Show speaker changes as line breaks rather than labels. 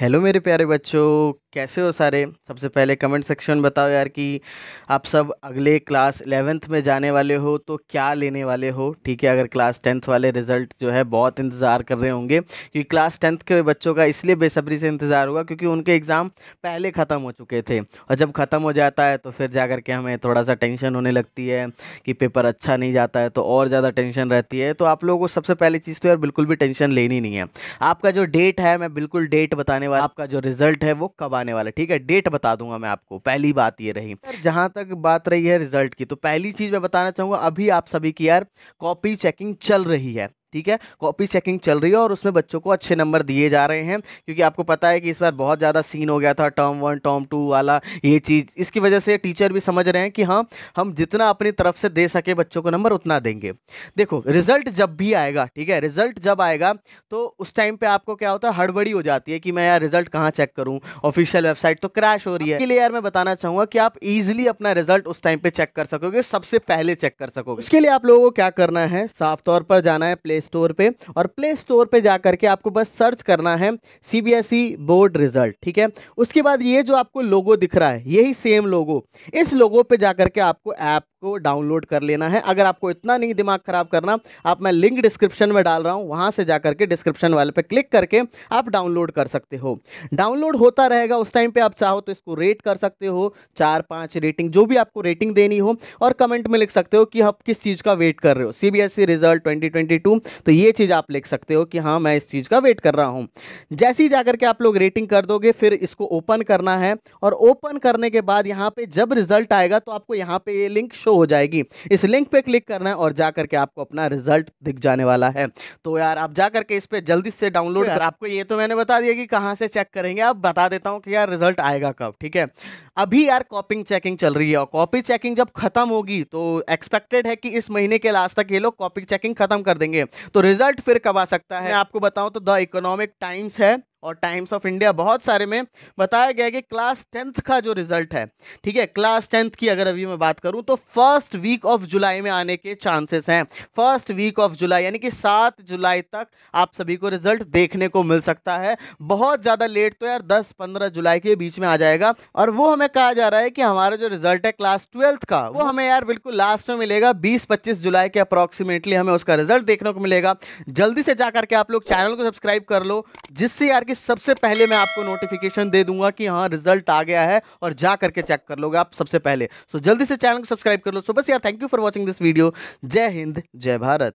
hello मेरे प्यारे बच्चों कैसे हो सारे सबसे पहले कमेंट सेक्शन में बताओ यार कि आप सब अगले क्लास एलेवेंथ में जाने वाले हो तो क्या लेने वाले हो ठीक है अगर क्लास टेंथ वाले रिज़ल्ट जो है बहुत इंतज़ार कर रहे होंगे क्योंकि क्लास टेंथ के बच्चों का इसलिए बेसब्री से इंतज़ार होगा क्योंकि उनके एग्ज़ाम पहले ख़त्म हो चुके थे और जब ख़त्म हो जाता है तो फिर जा के हमें थोड़ा सा टेंशन होने लगती है कि पेपर अच्छा नहीं जाता है तो और ज़्यादा टेंशन रहती है तो आप लोगों को सबसे पहली चीज़ तो यार बिल्कुल भी टेंशन लेनी नहीं है आपका जो डेट है मैं बिल्कुल डेट बताने वाला आपका जो रिजल्ट है वो कब आने वाला ठीक है डेट बता दूंगा मैं आपको पहली बात ये रही जहां तक बात रही है रिजल्ट की तो पहली चीज़ मैं बताना चाहूंगा अभी आप सभी की यार कॉपी चेकिंग चल रही है ठीक है कॉपी चेकिंग चल रही है और उसमें बच्चों को अच्छे नंबर दिए जा रहे हैं क्योंकि आपको पता है कि इस बार बहुत ज़्यादा सीन हो गया था टर्म वन टर्म टू वाला ये चीज़ इसकी वजह से टीचर भी समझ रहे हैं कि हाँ हम जितना अपनी तरफ से दे सके बच्चों को नंबर उतना देंगे देखो रिजल्ट जब भी आएगा ठीक है रिजल्ट जब आएगा तो उस टाइम पर आपको क्या होता है हड़बड़ी हो जाती है कि मैं यार रिजल्ट कहाँ चेक करूँ ऑफिशियल वेबसाइट तो क्रैश हो रही है इसके लिए यार मैं बताना चाहूँगा कि आप ईजिली अपना रिजल्ट उस टाइम पर चेक कर सकोगे सबसे पहले चेक कर सकोगे उसके लिए आप लोगों को क्या करना है साफ तौर पर जाना है प्ले स्टोर पे और प्ले स्टोर पे जा करके आपको बस सर्च करना है सीबीएसई बोर्ड रिजल्ट ठीक है उसके बाद ये जो आपको लोगो दिख रहा है यही सेम लोगो इस लोगो पे जा करके आपको ऐप आपको डाउनलोड कर लेना है अगर आपको इतना नहीं दिमाग ख़राब करना आप मैं लिंक डिस्क्रिप्शन में डाल रहा हूँ वहाँ से जा करके डिस्क्रिप्शन वाले पर क्लिक करके आप डाउनलोड कर सकते हो डाउनलोड होता रहेगा उस टाइम पर आप चाहो तो इसको रेट कर सकते हो चार पाँच रेटिंग जो भी आपको रेटिंग देनी हो और कमेंट में लिख सकते हो कि आप किस चीज़ का वेट कर रहे हो सी रिजल्ट ट्वेंटी तो ये चीज़ आप लिख सकते हो कि हाँ मैं इस चीज़ का वेट कर रहा हूँ जैसे ही जा करके आप लोग रेटिंग कर दोगे फिर इसको ओपन करना है और ओपन करने के बाद यहाँ पे जब रिजल्ट आएगा तो आपको यहाँ पे ये लिंक शो हो जाएगी इस लिंक पे क्लिक करना है और जा करके आपको अपना रिजल्ट दिख जाने वाला है तो यार आप जा करके इस पर जल्दी से डाउनलोड कर आपको ये तो मैंने बता दिया कि कहाँ से चेक करेंगे आप बता देता हूँ कि यार रिजल्ट आएगा कब ठीक है अभी यार कॉपिंग चेकिंग चल रही है और कॉपी चेकिंग जब खत्म होगी तो एक्सपेक्टेड है कि इस महीने के लास्ट तक ये लोग कॉपी चेकिंग खत्म कर देंगे तो रिजल्ट फिर कब आ सकता है मैं आपको बताऊं तो द इकोनॉमिक टाइम्स है और टाइम्स ऑफ इंडिया बहुत सारे में बताया गया कि क्लास टेंथ का जो रिजल्ट है ठीक है क्लास टेंथ की अगर अभी मैं बात करूं तो फर्स्ट वीक ऑफ जुलाई में आने के चांसेस हैं फर्स्ट वीक ऑफ जुलाई यानी कि सात जुलाई तक आप सभी को रिजल्ट देखने को मिल सकता है बहुत ज़्यादा लेट तो यार दस पंद्रह जुलाई के बीच में आ जाएगा और वो हमें कहा जा रहा है कि हमारा जो रिजल्ट है क्लास ट्वेल्थ का वो हमें यार बिल्कुल लास्ट में मिलेगा बीस पच्चीस जुलाई के अप्रॉक्सीमेटली हमें उसका रिजल्ट देखने को मिलेगा जल्दी से जा करके आप लोग चैनल को सब्सक्राइब कर लो जिससे यार कि सबसे पहले मैं आपको नोटिफिकेशन दे दूंगा कि हाँ रिजल्ट आ गया है और जा करके चेक कर लोगे आप सबसे पहले सो so, जल्दी से चैनल को सब्सक्राइब कर लो सो so, बस यार thank you for watching this video जय हिंद जय भारत